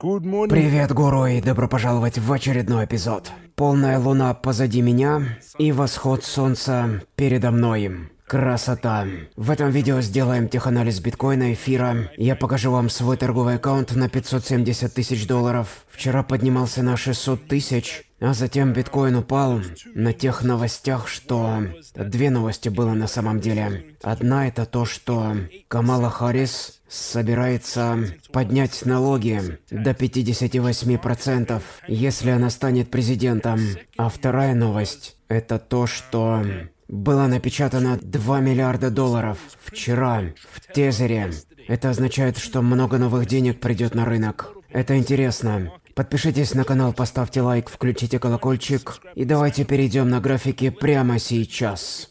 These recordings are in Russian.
Привет, гуру, и добро пожаловать в очередной эпизод. Полная луна позади меня и восход солнца передо мной. Красота. В этом видео сделаем теханализ биткоина, эфира. Я покажу вам свой торговый аккаунт на 570 тысяч долларов. Вчера поднимался на 600 тысяч, а затем биткоин упал на тех новостях, что... Две новости было на самом деле. Одна это то, что Камала Харрис собирается поднять налоги до 58%, если она станет президентом. А вторая новость – это то, что было напечатано 2 миллиарда долларов вчера в Тезере. Это означает, что много новых денег придет на рынок. Это интересно. Подпишитесь на канал, поставьте лайк, включите колокольчик. И давайте перейдем на графики прямо сейчас.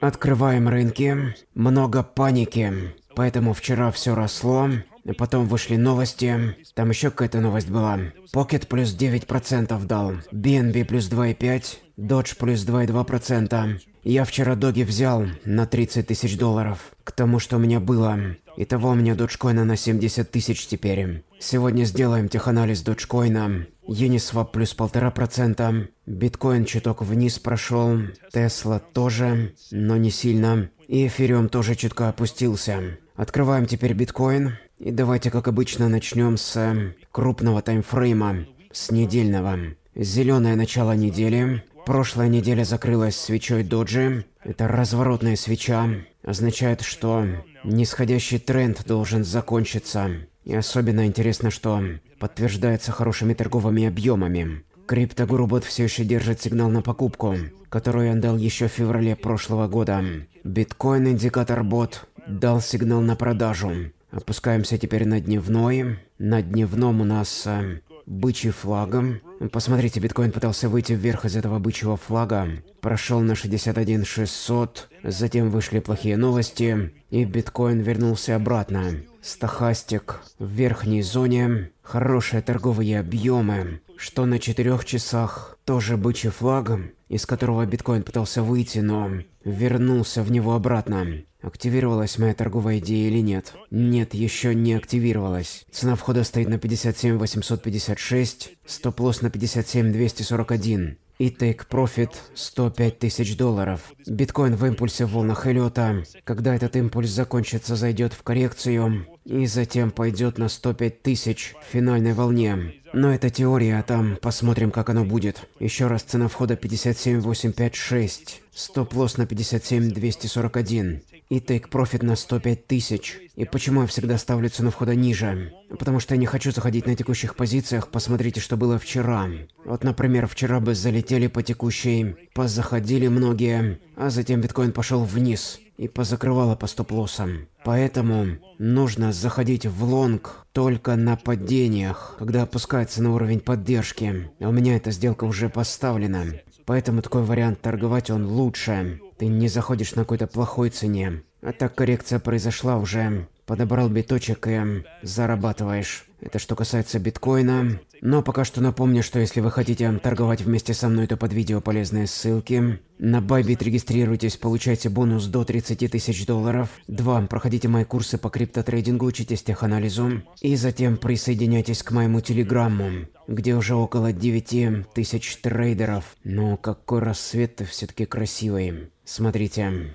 Открываем рынки. Много паники. Поэтому вчера все росло. потом вышли новости. Там еще какая-то новость была. Pocket плюс 9% дал. BNB плюс 2,5. Dodge плюс 2,2%. Я вчера доги взял на 30 тысяч долларов. К тому, что у меня было. Итого у меня доджкоина на 70 тысяч теперь. Сегодня сделаем теханализ доджкоина. Uniswap плюс полтора процента. Биткоин чуток вниз прошел. Тесла тоже, но не сильно. И эфириум тоже чутка опустился. Открываем теперь биткоин. И давайте, как обычно, начнем с э, крупного таймфрейма, с недельного. Зеленое начало недели. Прошлая неделя закрылась свечой доджи. Это разворотная свеча. Означает, что нисходящий тренд должен закончиться. И особенно интересно, что подтверждается хорошими торговыми объемами. Криптогурубот все еще держит сигнал на покупку, который он дал еще в феврале прошлого года. Биткоин-индикатор-бот дал сигнал на продажу. Опускаемся теперь на дневной. На дневном у нас э, бычий флагом. Посмотрите, биткоин пытался выйти вверх из этого бычьего флага. Прошел на 61 600, затем вышли плохие новости, и биткоин вернулся обратно. Стохастик в верхней зоне, хорошие торговые объемы, что на четырех часах тоже бычий флаг, из которого биткоин пытался выйти, но вернулся в него обратно. Активировалась моя торговая идея или нет? Нет, еще не активировалась. Цена входа стоит на 57 856, стоп-лосс на 57 241 и take profit 105 тысяч долларов. Биткоин в импульсе в волнах Эллиота. Когда этот импульс закончится, зайдет в коррекцию и затем пойдет на 105 тысяч в финальной волне. Но это теория, а там посмотрим, как оно будет. Еще раз цена входа 57856, стоп-лосс на 57241 и тейк-профит на 105 тысяч. И почему я всегда ставлю цену входа ниже? Потому что я не хочу заходить на текущих позициях, посмотрите, что было вчера. Вот, например, вчера бы залетели по текущей, позаходили многие, а затем биткоин пошел вниз и позакрывала по стоп-лоссам. Поэтому нужно заходить в лонг только на падениях, когда опускается на уровень поддержки. А у меня эта сделка уже поставлена, поэтому такой вариант торговать он лучше. Ты не заходишь на какой-то плохой цене. А так коррекция произошла уже подобрал биточек и зарабатываешь. Это что касается биткоина. Но пока что напомню, что если вы хотите торговать вместе со мной, то под видео полезные ссылки. На Bybit регистрируйтесь, получайте бонус до 30 тысяч долларов. Два. Проходите мои курсы по криптотрейдингу, учитесь теханализу. И затем присоединяйтесь к моему телеграмму, где уже около 9 тысяч трейдеров. Но какой рассвет все-таки красивый. Смотрите.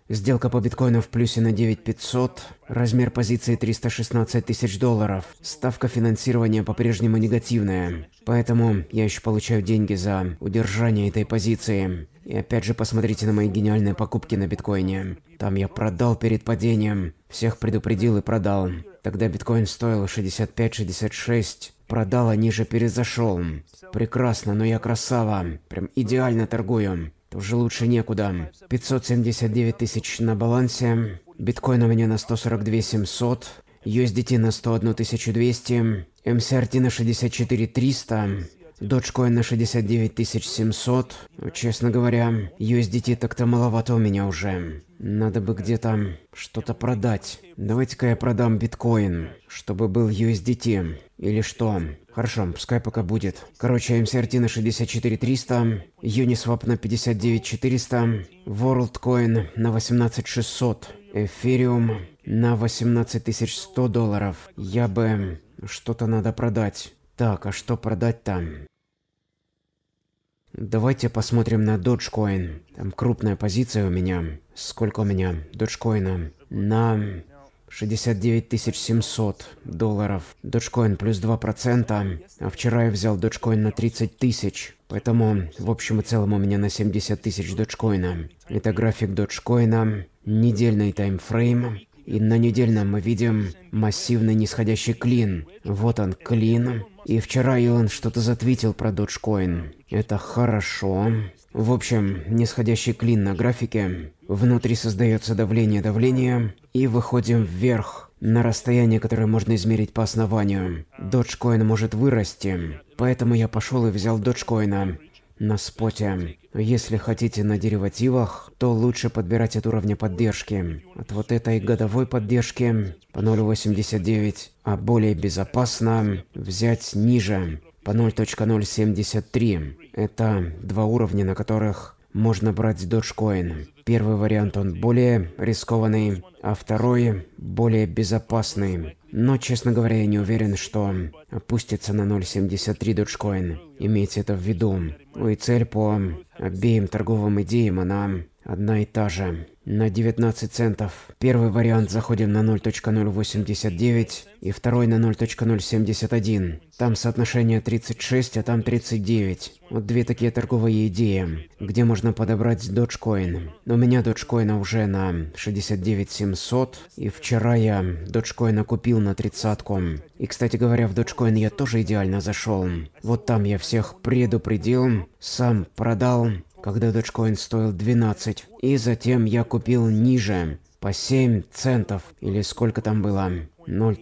Сделка по биткоину в плюсе на 9500, размер позиции 316 тысяч долларов, ставка финансирования по-прежнему негативная, поэтому я еще получаю деньги за удержание этой позиции. И опять же посмотрите на мои гениальные покупки на биткоине. Там я продал перед падением, всех предупредил и продал. Тогда биткоин стоил 65-66, продал, а ниже перезашел. Прекрасно, но я красава, прям идеально торгую. Уже лучше некуда. 579 тысяч на балансе, биткоин у меня на 142 700, USDT на 101 200, MCRT на 64 300, Дочкоин на 69 700. Честно говоря, USDT так-то маловато у меня уже. Надо бы где-то что-то продать. Давайте-ка я продам биткоин, чтобы был USDT. Или что? Хорошо, пускай пока будет. Короче, MCRT на 64 300, Uniswap на 59 400, WorldCoin на 18 600, Эфириум на 18 100 долларов. Я бы... Что-то надо продать. Так, а что продать там? Давайте посмотрим на Dogecoin. Там крупная позиция у меня. Сколько у меня Dogecoin? На 69 700 долларов. Dogecoin плюс 2%. А вчера я взял Dogecoin на 30 тысяч. Поэтому в общем и целом у меня на 70 тысяч Dogecoin. Это график Dogecoin, недельный таймфрейм. И на недельном мы видим массивный нисходящий клин. Вот он, клин. И вчера Илон что-то затвитил про Dogecoin. Это хорошо. В общем, нисходящий клин на графике. Внутри создается давление-давление. И выходим вверх на расстояние, которое можно измерить по основанию. Доджкоин может вырасти. Поэтому я пошел и взял доджкоина на споте. Если хотите на деривативах, то лучше подбирать от уровня поддержки. От вот этой годовой поддержки по 0.89, а более безопасно взять ниже, по 0.073. Это два уровня, на которых можно брать доджкоин. Первый вариант он более рискованный, а второй более безопасный. Но, честно говоря, я не уверен, что опустится на 0.73 доджкоин. Имейте это в виду. Ну и цель по обеим торговым идеям, она одна и та же на 19 центов. Первый вариант заходим на 0.089 и второй на 0.071. Там соотношение 36, а там 39. Вот две такие торговые идеи, где можно подобрать Dogecoin. У меня Dogecoin уже на 69 700, и вчера я Dogecoin купил на 30 И, кстати говоря, в Dogecoin я тоже идеально зашел. Вот там я всех предупредил, сам продал, когда доджкоин стоил 12. И затем я купил ниже, по 7 центов, или сколько там было, 0.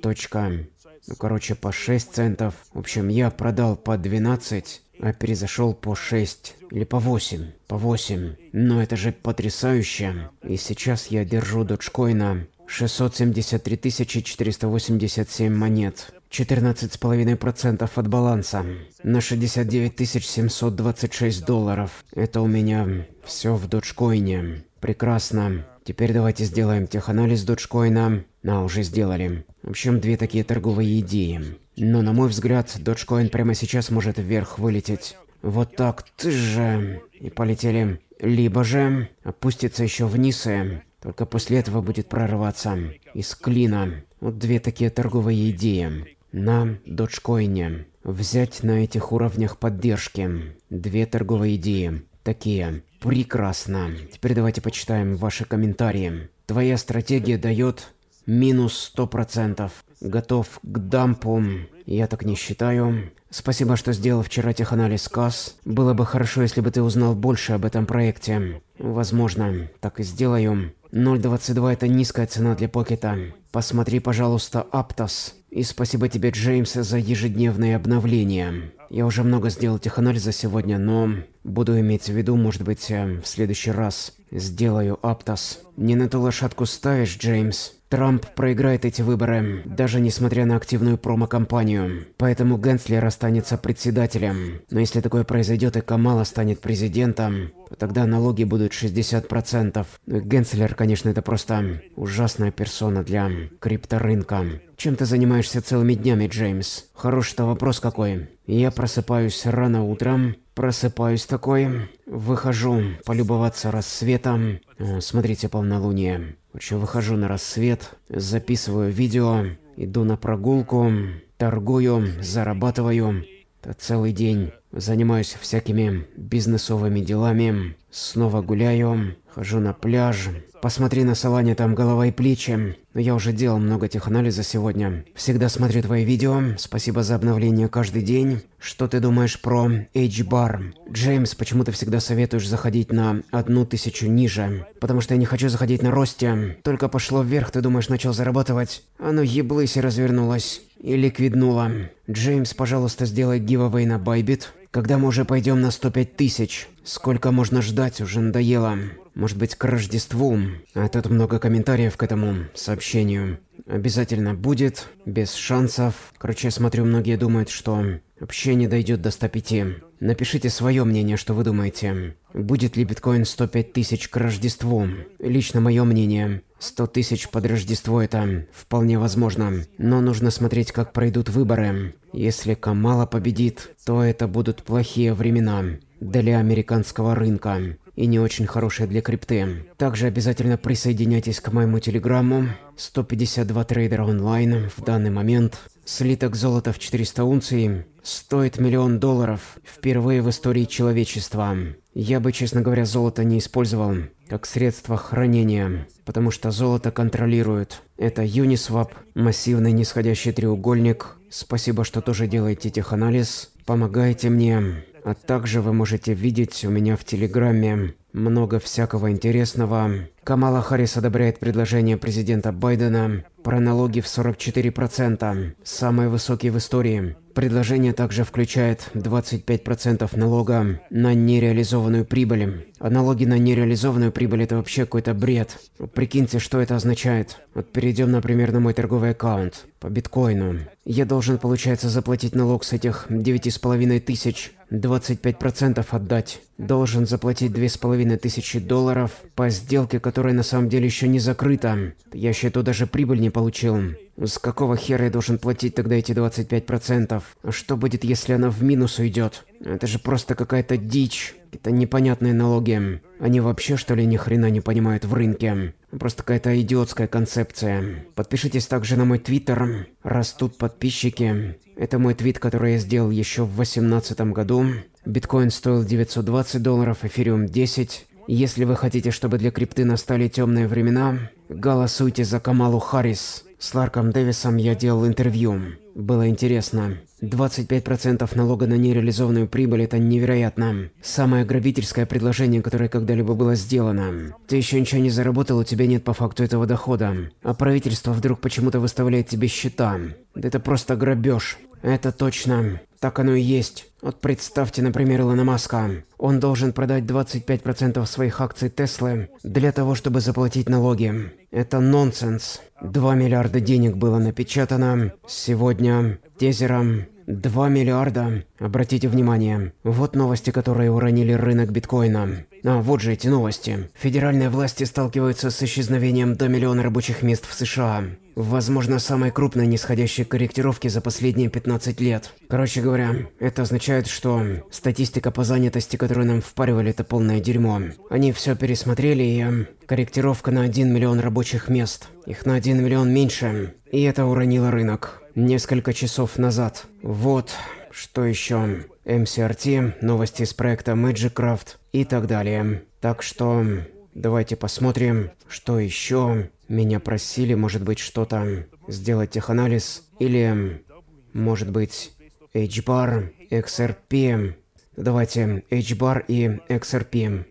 Ну, короче, по 6 центов. В общем, я продал по 12, а перезашел по 6 или по 8. По 8. Но это же потрясающе. И сейчас я держу доджкоина 673 487 монет. 14,5% от баланса на 69 726 долларов. Это у меня все в доджкоине. Прекрасно. Теперь давайте сделаем теханализ доджкоина. На уже сделали. В общем, две такие торговые идеи. Но на мой взгляд, доджкоин прямо сейчас может вверх вылететь. Вот так, ты же. И полетели. Либо же опустится еще вниз и только после этого будет прорваться из клина. Вот две такие торговые идеи на дочкоине. Взять на этих уровнях поддержки две торговые идеи. Такие. Прекрасно. Теперь давайте почитаем ваши комментарии. Твоя стратегия дает минус 100%. Готов к дампу. Я так не считаю. Спасибо, что сделал вчера теханализ КАС. Было бы хорошо, если бы ты узнал больше об этом проекте. Возможно, так и сделаю. 0.22 это низкая цена для покета. Посмотри, пожалуйста, Аптос. И спасибо тебе, Джеймс, за ежедневные обновления. Я уже много сделал теханализа сегодня, но буду иметь в виду, может быть, э, в следующий раз сделаю Аптос. Не на ту лошадку ставишь, Джеймс. Трамп проиграет эти выборы, даже несмотря на активную промо-кампанию. Поэтому Генслер останется председателем. Но если такое произойдет и Камала станет президентом, то тогда налоги будут 60%. Ну Генслер, конечно, это просто ужасная персона для крипторынка. Чем ты занимаешься целыми днями, Джеймс? Хороший-то вопрос какой. Я просыпаюсь рано утром, просыпаюсь такой, выхожу полюбоваться рассветом. Э, смотрите полнолуние. Еще выхожу на рассвет, записываю видео, иду на прогулку, торгую, зарабатываю. Это целый день. Занимаюсь всякими бизнесовыми делами. Снова гуляю. Хожу на пляж. Посмотри на Салане, там голова и плечи. Но я уже делал много теханализа сегодня. Всегда смотрю твои видео. Спасибо за обновление каждый день. Что ты думаешь про H-Bar? Джеймс, почему ты всегда советуешь заходить на одну тысячу ниже? Потому что я не хочу заходить на росте. Только пошло вверх, ты думаешь, начал зарабатывать? Оно ну и развернулось. И ликвиднуло. Джеймс, пожалуйста, сделай гивовей на Байбит. Когда мы уже пойдем на 105 тысяч? Сколько можно ждать? Уже надоело. Может быть, к Рождеству? А тут много комментариев к этому сообщению. Обязательно будет, без шансов. Короче, я смотрю, многие думают, что вообще не дойдет до 105. Напишите свое мнение, что вы думаете. Будет ли биткоин 105 тысяч к Рождеству? Лично мое мнение. Сто тысяч под Рождество это вполне возможно, но нужно смотреть, как пройдут выборы. Если Камала победит, то это будут плохие времена для американского рынка и не очень хорошие для крипты. Также обязательно присоединяйтесь к моему телеграмму. 152 трейдера онлайн в данный момент. Слиток золота в 400 унций стоит миллион долларов впервые в истории человечества. Я бы, честно говоря, золото не использовал, как средство хранения, потому что золото контролирует. Это Uniswap, массивный нисходящий треугольник. Спасибо, что тоже делаете теханализ. Помогаете мне. А также вы можете видеть у меня в Телеграме много всякого интересного. Камала Харрис одобряет предложение президента Байдена про налоги в 44%, самые высокие в истории. Предложение также включает 25% налога на нереализованную прибыль. А налоги на нереализованную прибыль – это вообще какой-то бред. Прикиньте, что это означает. Вот перейдем, например, на мой торговый аккаунт по биткоину. Я должен, получается, заплатить налог с этих 9,5 тысяч, 25% отдать. Должен заплатить 2,5 тысячи долларов по сделке, которая на самом деле еще не закрыта. Я еще эту даже прибыль не получил. С какого хера я должен платить тогда эти 25%? А что будет, если она в минус уйдет? Это же просто какая-то дичь. какие-то непонятные налоги. Они вообще, что ли, ни хрена не понимают в рынке? Просто какая-то идиотская концепция. Подпишитесь также на мой твиттер. Растут подписчики. Это мой твит, который я сделал еще в 2018 году. Биткоин стоил 920 долларов, эфириум 10, если вы хотите, чтобы для крипты настали темные времена, голосуйте за Камалу Харрис. С Ларком Дэвисом я делал интервью. Было интересно. 25% налога на нереализованную прибыль – это невероятно. Самое грабительское предложение, которое когда-либо было сделано. Ты еще ничего не заработал, у тебя нет по факту этого дохода. А правительство вдруг почему-то выставляет тебе счета. Это просто грабеж. Это точно. Так оно и есть. Вот представьте, например, Илона Маска. Он должен продать 25% своих акций Теслы для того, чтобы заплатить налоги. Это нонсенс. 2 миллиарда денег было напечатано сегодня тезером 2 миллиарда. Обратите внимание. Вот новости, которые уронили рынок биткоина. А, вот же эти новости. Федеральные власти сталкиваются с исчезновением до миллиона рабочих мест в США. Возможно, самой крупной нисходящей корректировки за последние 15 лет. Короче говоря, это означает, что статистика по занятости, которую нам впаривали, это полное дерьмо. Они все пересмотрели и... Эм, корректировка на 1 миллион рабочих мест. Их на 1 миллион меньше. И это уронило рынок несколько часов назад. Вот что еще. MCRT, новости из проекта Magicraft и так далее. Так что давайте посмотрим, что еще. Меня просили, может быть, что-то сделать теханализ или, может быть, HBAR, XRP. Давайте HBAR и XRP.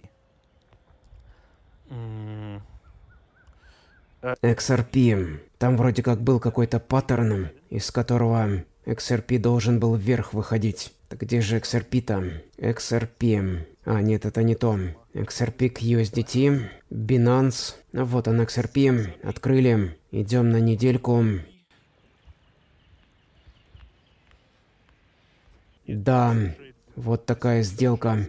XRP. Там вроде как был какой-то паттерн, из которого XRP должен был вверх выходить. Так где же XRP там? XRP. А, нет, это не то. XRP к USDT, Binance. А вот он, XRP. Открыли. Идем на недельку. Да, вот такая сделка.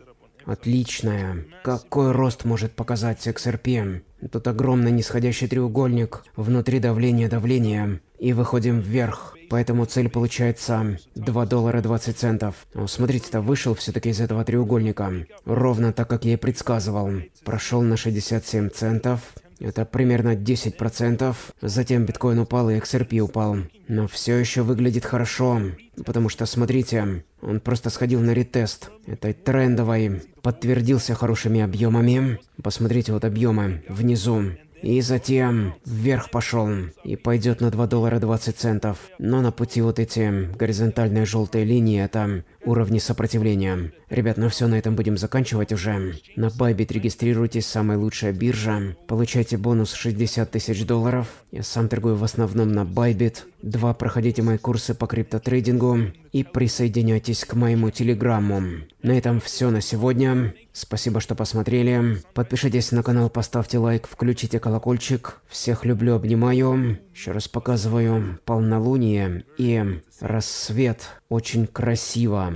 Отличная. Какой рост может показать XRP? Тут огромный нисходящий треугольник, внутри давление давление, и выходим вверх. Поэтому цель получается 2 доллара 20 центов. О, смотрите-то, вышел все-таки из этого треугольника. Ровно так, как я и предсказывал. Прошел на 67 центов. Это примерно 10%. Затем биткоин упал и XRP упал. Но все еще выглядит хорошо. Потому что, смотрите, он просто сходил на ретест. этой трендовой, Подтвердился хорошими объемами. Посмотрите вот объемы внизу. И затем вверх пошел. И пойдет на 2 доллара 20 центов. Но на пути вот эти горизонтальные желтые линии, это уровни сопротивления. Ребят, ну все, на этом будем заканчивать уже. На Bybit регистрируйтесь, самая лучшая биржа. Получайте бонус 60 тысяч долларов. Я сам торгую в основном на Bybit. Два, проходите мои курсы по криптотрейдингу и присоединяйтесь к моему телеграмму. На этом все на сегодня. Спасибо, что посмотрели. Подпишитесь на канал, поставьте лайк, включите колокольчик. Всех люблю, обнимаю. Еще раз показываю полнолуние и Рассвет. Очень красиво.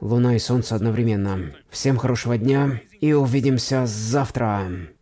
Луна и солнце одновременно. Всем хорошего дня и увидимся завтра.